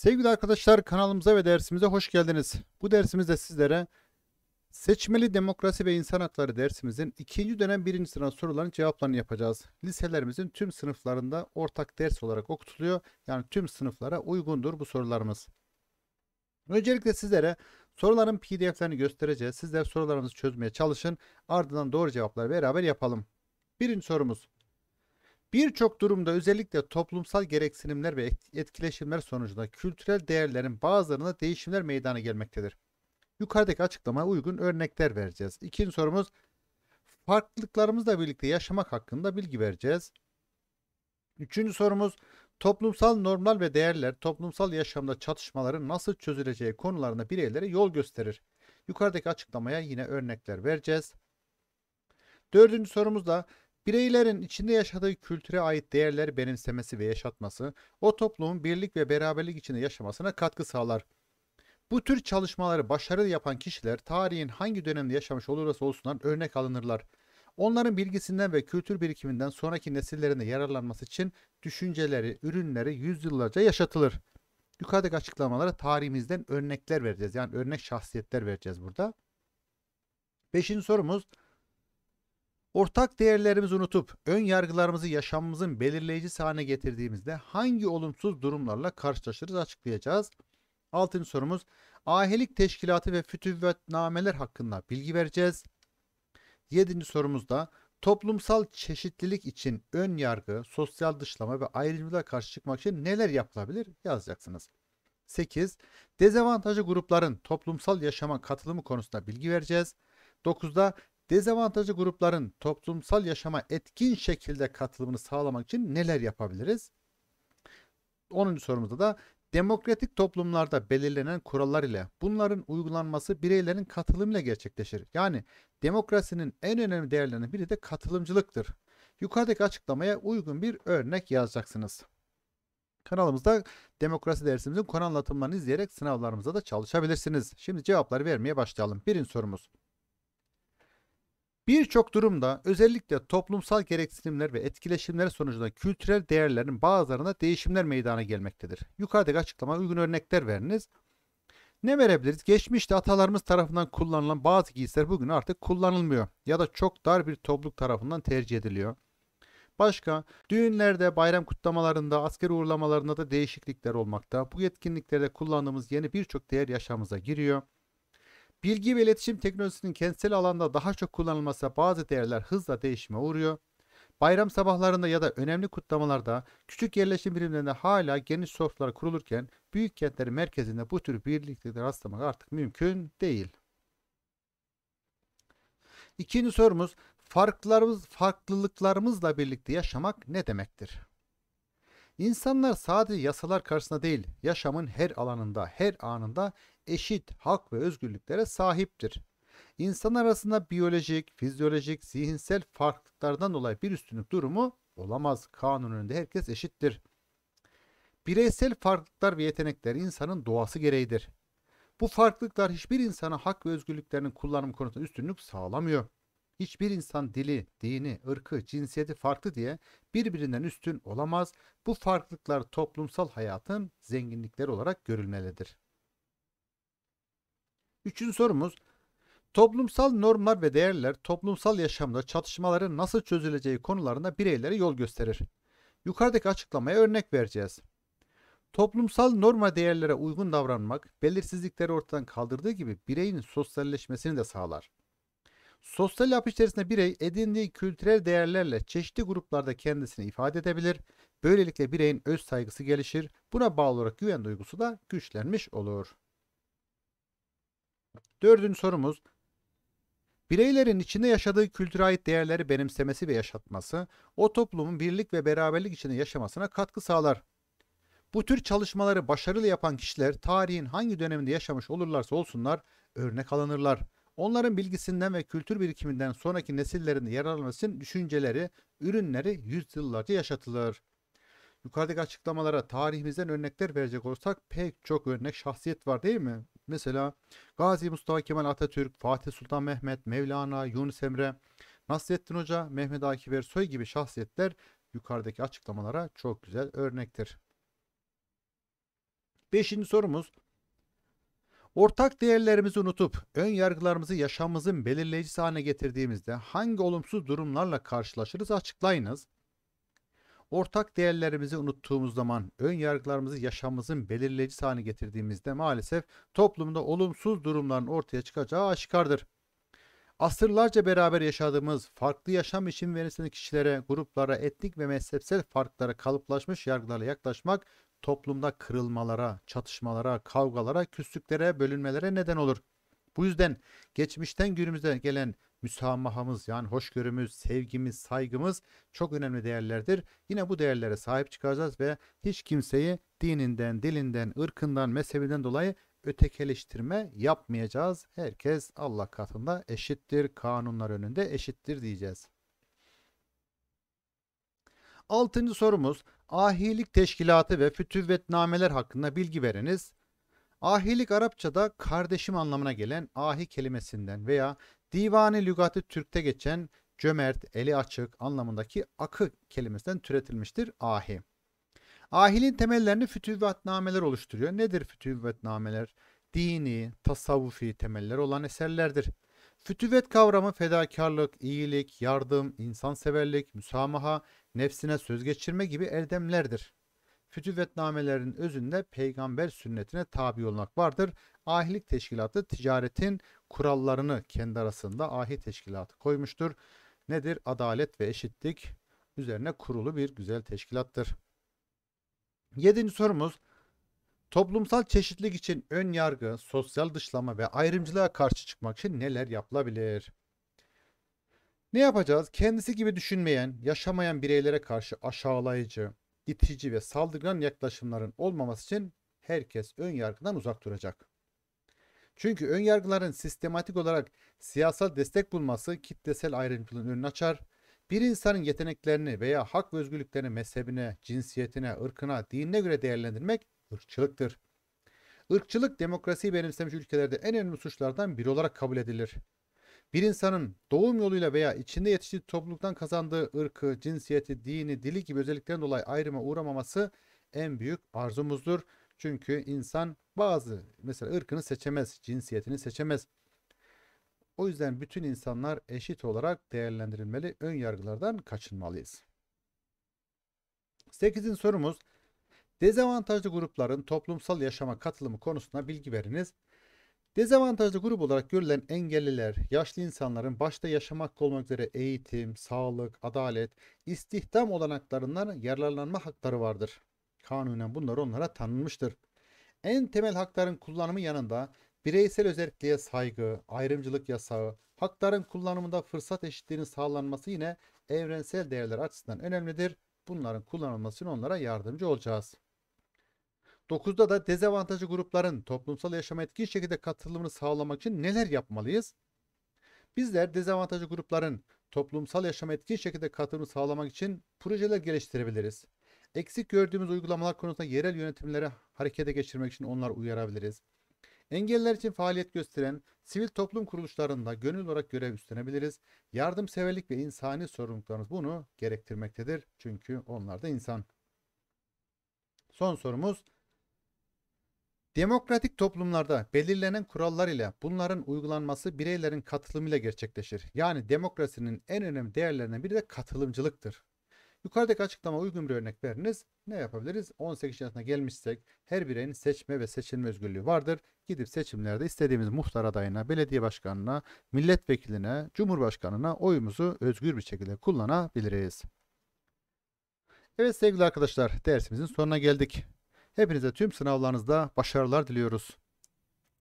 Sevgili arkadaşlar kanalımıza ve dersimize hoş geldiniz. Bu dersimizde sizlere Seçmeli Demokrasi ve insan Hakları dersimizin ikinci dönem birinci sınav sorularının cevaplarını yapacağız. Liselerimizin tüm sınıflarında ortak ders olarak okutuluyor. Yani tüm sınıflara uygundur bu sorularımız. Öncelikle sizlere soruların pdf'lerini göstereceğiz. Sizler sorularınızı çözmeye çalışın. Ardından doğru cevapları beraber yapalım. Birinci sorumuz. Birçok durumda özellikle toplumsal gereksinimler ve etkileşimler sonucunda kültürel değerlerin bazılarında değişimler meydana gelmektedir. Yukarıdaki açıklamaya uygun örnekler vereceğiz. İkinci sorumuz farklılıklarımızla birlikte yaşamak hakkında bilgi vereceğiz. Üçüncü sorumuz toplumsal normlar ve değerler toplumsal yaşamda çatışmaların nasıl çözüleceği konularında bireylere yol gösterir. Yukarıdaki açıklamaya yine örnekler vereceğiz. Dördüncü sorumuz da Bireylerin içinde yaşadığı kültüre ait değerleri benimsemesi ve yaşatması, o toplumun birlik ve beraberlik içinde yaşamasına katkı sağlar. Bu tür çalışmaları başarılı yapan kişiler tarihin hangi dönemde yaşamış olursa olsunlar örnek alınırlar. Onların bilgisinden ve kültür birikiminden sonraki nesillerine yararlanması için düşünceleri, ürünleri yüzyıllarca yaşatılır. Yukarıdaki açıklamalara tarihimizden örnekler vereceğiz. Yani örnek şahsiyetler vereceğiz burada. Beşinci sorumuz Ortak değerlerimizi unutup ön yargılarımızı yaşamımızın belirleyici sahne getirdiğimizde hangi olumsuz durumlarla karşılaşırız açıklayacağız. Altıncı sorumuz ahelik teşkilatı ve fütüvvetnameler hakkında bilgi vereceğiz. Yedinci sorumuzda toplumsal çeşitlilik için ön yargı, sosyal dışlama ve ayrımcılığa karşı çıkmak için neler yapılabilir yazacaksınız. 8. Dezavantajlı grupların toplumsal yaşama katılımı konusunda bilgi vereceğiz. 9'da Dezavantajlı grupların toplumsal yaşama etkin şekilde katılımını sağlamak için neler yapabiliriz? 10. sorumuzda da demokratik toplumlarda belirlenen kurallar ile bunların uygulanması bireylerin katılımıyla gerçekleşir. Yani demokrasinin en önemli değerlerinden biri de katılımcılıktır. Yukarıdaki açıklamaya uygun bir örnek yazacaksınız. Kanalımızda demokrasi dersimizin konu anlatımlarını izleyerek sınavlarımıza da çalışabilirsiniz. Şimdi cevapları vermeye başlayalım. Birinci sorumuz. Birçok durumda özellikle toplumsal gereksinimler ve etkileşimler sonucunda kültürel değerlerin bazılarında değişimler meydana gelmektedir. Yukarıdaki açıklama uygun örnekler veriniz. Ne verebiliriz? Geçmişte atalarımız tarafından kullanılan bazı giysiler bugün artık kullanılmıyor ya da çok dar bir topluluk tarafından tercih ediliyor. Başka düğünlerde, bayram kutlamalarında, asker uğurlamalarında da değişiklikler olmakta. Bu yetkinliklerde kullandığımız yeni birçok değer yaşamımıza giriyor. Bilgi ve iletişim teknolojisinin kentsel alanda daha çok kullanılması bazı değerler hızla değişime uğruyor. Bayram sabahlarında ya da önemli kutlamalarda küçük yerleşim birimlerinde hala geniş sofralar kurulurken büyük kentlerin merkezinde bu tür birlikte rastlamak artık mümkün değil. İkinci sorumuz farklarımız, farklılıklarımızla birlikte yaşamak ne demektir? İnsanlar sadece yasalar karşısında değil, yaşamın her alanında, her anında eşit hak ve özgürlüklere sahiptir. İnsan arasında biyolojik, fizyolojik, zihinsel farklılıklardan dolayı bir üstünlük durumu olamaz. Kanun önünde herkes eşittir. Bireysel farklılıklar ve yetenekler insanın doğası gereğidir. Bu farklılıklar hiçbir insana hak ve özgürlüklerinin kullanımı konusunda üstünlük sağlamıyor. Hiçbir insan dili, dini, ırkı, cinsiyeti farklı diye birbirinden üstün olamaz. Bu farklılıklar toplumsal hayatın zenginlikleri olarak görülmelidir. Üçüncü sorumuz toplumsal normlar ve değerler toplumsal yaşamda çatışmaların nasıl çözüleceği konularında bireylere yol gösterir. Yukarıdaki açıklamaya örnek vereceğiz. Toplumsal norma değerlere uygun davranmak belirsizlikleri ortadan kaldırdığı gibi bireyin sosyalleşmesini de sağlar. Sosyal yapı içerisinde birey edindiği kültürel değerlerle çeşitli gruplarda kendisini ifade edebilir. Böylelikle bireyin öz saygısı gelişir. Buna bağlı olarak güven duygusu da güçlenmiş olur. Dördüncü sorumuz. Bireylerin içinde yaşadığı kültüre ait değerleri benimsemesi ve yaşatması, o toplumun birlik ve beraberlik içinde yaşamasına katkı sağlar. Bu tür çalışmaları başarılı yapan kişiler tarihin hangi döneminde yaşamış olurlarsa olsunlar örnek alınırlar. Onların bilgisinden ve kültür birikiminden sonraki nesillerin yararlanmasının düşünceleri, ürünleri yüzyıllarca yaşatılır. Yukarıdaki açıklamalara tarihimizden örnekler verecek olsak pek çok örnek şahsiyet var değil mi? Mesela Gazi Mustafa Kemal Atatürk, Fatih Sultan Mehmet, Mevlana, Yunus Emre, Nasrettin Hoca, Mehmet Akif Ersoy gibi şahsiyetler yukarıdaki açıklamalara çok güzel örnektir. Beşinci sorumuz. Ortak değerlerimizi unutup ön yargılarımızı yaşamımızın belirleyicisi haline getirdiğimizde hangi olumsuz durumlarla karşılaşırız açıklayınız. Ortak değerlerimizi unuttuğumuz zaman, ön yargılarımızı yaşamımızın belirleyici sahne getirdiğimizde maalesef toplumda olumsuz durumların ortaya çıkacağı aşikardır. Asırlarca beraber yaşadığımız farklı yaşam için verilen kişilere, gruplara, etnik ve mezhepsel farklara kalıplaşmış yargılarla yaklaşmak toplumda kırılmalara, çatışmalara, kavgalara, küslüklere, bölünmelere neden olur. Bu yüzden geçmişten günümüze gelen müsamahamız yani hoşgörümüz, sevgimiz, saygımız çok önemli değerlerdir. Yine bu değerlere sahip çıkacağız ve hiç kimseyi dininden, dilinden, ırkından, mezhebinden dolayı ötekeleştirme yapmayacağız. Herkes Allah katında eşittir, kanunlar önünde eşittir diyeceğiz. Altıncı sorumuz ahilik teşkilatı ve fütüvvetnameler hakkında bilgi veriniz. Ahilik Arapçada kardeşim anlamına gelen ahi kelimesinden veya divani lügatı Türk'te geçen cömert, eli açık anlamındaki akı kelimesinden türetilmiştir ahi. Ahilin temellerini fütüvvetnameler oluşturuyor. Nedir fütüvvetnameler? Dini, tasavvufi temeller olan eserlerdir. Fütüvvet kavramı fedakarlık, iyilik, yardım, insanseverlik, müsamaha, nefsine söz geçirme gibi erdemlerdir. Fütüvvetnamelerin özünde peygamber sünnetine tabi olmak vardır. Ahilik teşkilatı ticaretin kurallarını kendi arasında ahi teşkilatı koymuştur. Nedir? Adalet ve eşitlik üzerine kurulu bir güzel teşkilattır. Yedinci sorumuz toplumsal çeşitlilik için ön yargı, sosyal dışlama ve ayrımcılığa karşı çıkmak için neler yapılabilir? Ne yapacağız? Kendisi gibi düşünmeyen, yaşamayan bireylere karşı aşağılayıcı, itici ve saldırgan yaklaşımların olmaması için herkes ön yargıdan uzak duracak. Çünkü ön yargıların sistematik olarak siyasal destek bulması kitlesel ayrımcılığın önünü açar, bir insanın yeteneklerini veya hak ve özgürlüklerini mezhebine, cinsiyetine, ırkına, dinine göre değerlendirmek ırkçılıktır. Irkçılık demokrasiyi benimsemiş ülkelerde en önemli suçlardan biri olarak kabul edilir bir insanın doğum yoluyla veya içinde yetiştiği topluluktan kazandığı ırkı, cinsiyeti, dini, dili gibi özelliklerden dolayı ayrıma uğramaması en büyük arzumuzdur. Çünkü insan bazı mesela ırkını seçemez, cinsiyetini seçemez. O yüzden bütün insanlar eşit olarak değerlendirilmeli, ön yargılardan kaçınmalıyız. 8. sorumuz Dezavantajlı grupların toplumsal yaşama katılımı konusunda bilgi veriniz. Dezavantajlı grup olarak görülen engelliler, yaşlı insanların başta yaşamak olmak üzere eğitim, sağlık, adalet, istihdam olanaklarından yararlanma hakları vardır. Kanunen bunlar onlara tanınmıştır. En temel hakların kullanımı yanında bireysel özelliğe saygı, ayrımcılık yasağı, hakların kullanımında fırsat eşitliğinin sağlanması yine evrensel değerler açısından önemlidir. Bunların kullanılmasına onlara yardımcı olacağız. 9'da da dezavantajlı grupların toplumsal yaşama etkin şekilde katılımını sağlamak için neler yapmalıyız? Bizler dezavantajlı grupların toplumsal yaşama etkin şekilde katılımı sağlamak için projeler geliştirebiliriz. Eksik gördüğümüz uygulamalar konusunda yerel yönetimlere harekete geçirmek için onları uyarabiliriz. Engeller için faaliyet gösteren sivil toplum kuruluşlarında gönül olarak görev üstlenebiliriz. Yardımseverlik ve insani sorumluluklarımız bunu gerektirmektedir. Çünkü onlar da insan. Son sorumuz Demokratik toplumlarda belirlenen kurallar ile bunların uygulanması bireylerin katılımıyla gerçekleşir. Yani demokrasinin en önemli değerlerinden biri de katılımcılıktır. Yukarıdaki açıklama uygun bir örnek veriniz. Ne yapabiliriz? 18 yaşına gelmişsek her bireyin seçme ve seçilme özgürlüğü vardır. Gidip seçimlerde istediğimiz muhtar adayına, belediye başkanına, milletvekiline, cumhurbaşkanına oyumuzu özgür bir şekilde kullanabiliriz. Evet sevgili arkadaşlar dersimizin sonuna geldik. Hepinize tüm sınavlarınızda başarılar diliyoruz.